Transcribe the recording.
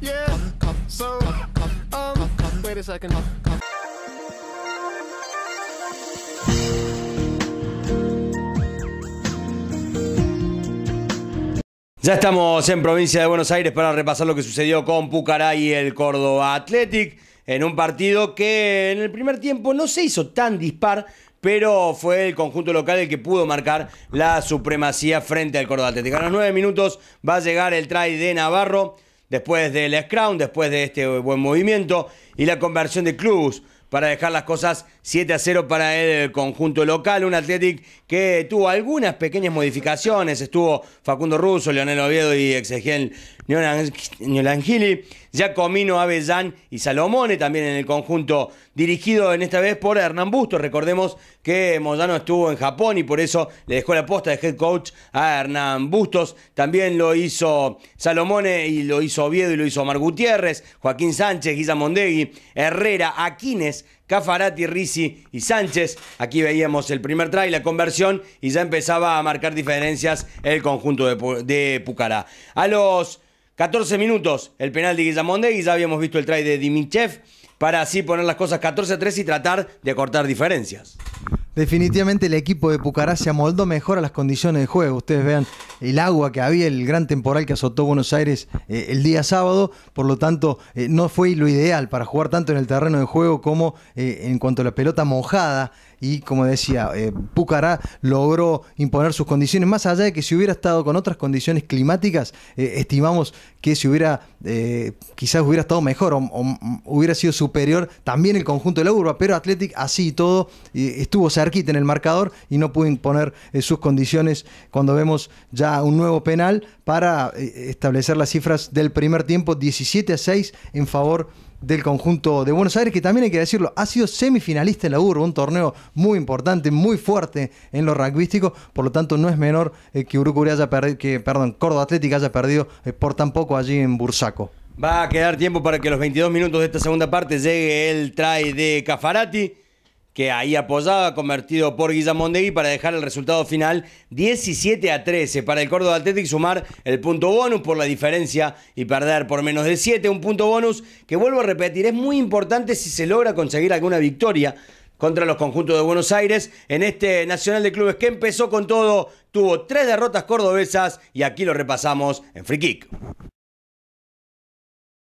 Ya estamos en provincia de Buenos Aires para repasar lo que sucedió con Pucará y el Córdoba Athletic en un partido que en el primer tiempo no se hizo tan dispar, pero fue el conjunto local el que pudo marcar la supremacía frente al Córdoba Athletic A los nueve minutos va a llegar el try de Navarro después del scrum, después de este buen movimiento y la conversión de Clubs para dejar las cosas 7 a 0 para el conjunto local. Un Athletic que tuvo algunas pequeñas modificaciones. Estuvo Facundo Russo, Leonel Oviedo y Exegiel Niolangili, Giacomino, Avellán y Salomone también en el conjunto, dirigido en esta vez por Hernán Bustos. Recordemos que Moyano estuvo en Japón y por eso le dejó la posta de head coach a Hernán Bustos. También lo hizo Salomone y lo hizo Oviedo y lo hizo Omar Gutiérrez, Joaquín Sánchez, Guisa Mondegui, Herrera, Aquines, Cafarati, Rizi y Sánchez. Aquí veíamos el primer try, la conversión, y ya empezaba a marcar diferencias el conjunto de, de Pucará. A los 14 minutos el penal de Guillamonde y ya habíamos visto el try de Dimitchev para así poner las cosas 14 a 3 y tratar de acortar diferencias. Definitivamente el equipo de Pucará se amoldó mejor a las condiciones de juego. Ustedes vean el agua que había, el gran temporal que azotó Buenos Aires eh, el día sábado, por lo tanto eh, no fue lo ideal para jugar tanto en el terreno de juego como eh, en cuanto a la pelota mojada y como decía, Pucará logró imponer sus condiciones, más allá de que si hubiera estado con otras condiciones climáticas, estimamos que si hubiera, eh, quizás hubiera estado mejor o, hubiera sido superior también el conjunto de la urba, pero Athletic así y todo estuvo cerquita en el marcador y no pudo imponer eh, sus condiciones cuando vemos ya un nuevo penal para eh, establecer las cifras del primer tiempo 17 a 6 en favor del conjunto de Buenos Aires, que también hay que decirlo, ha sido semifinalista en la URB, un torneo muy importante, muy fuerte en lo rugbyístico, por lo tanto no es menor eh, que Uruguay haya perdido, que perdón, Córdoba Atlética haya perdido eh, por tan poco allí en Bursaco. Va a quedar tiempo para que los 22 minutos de esta segunda parte llegue el try de Cafarati que ahí apoyaba, convertido por Guillamondegui para dejar el resultado final 17 a 13 para el Córdoba Athletic, sumar el punto bonus por la diferencia y perder por menos de 7, un punto bonus que vuelvo a repetir, es muy importante si se logra conseguir alguna victoria contra los conjuntos de Buenos Aires en este Nacional de Clubes que empezó con todo, tuvo tres derrotas cordobesas y aquí lo repasamos en Free Kick.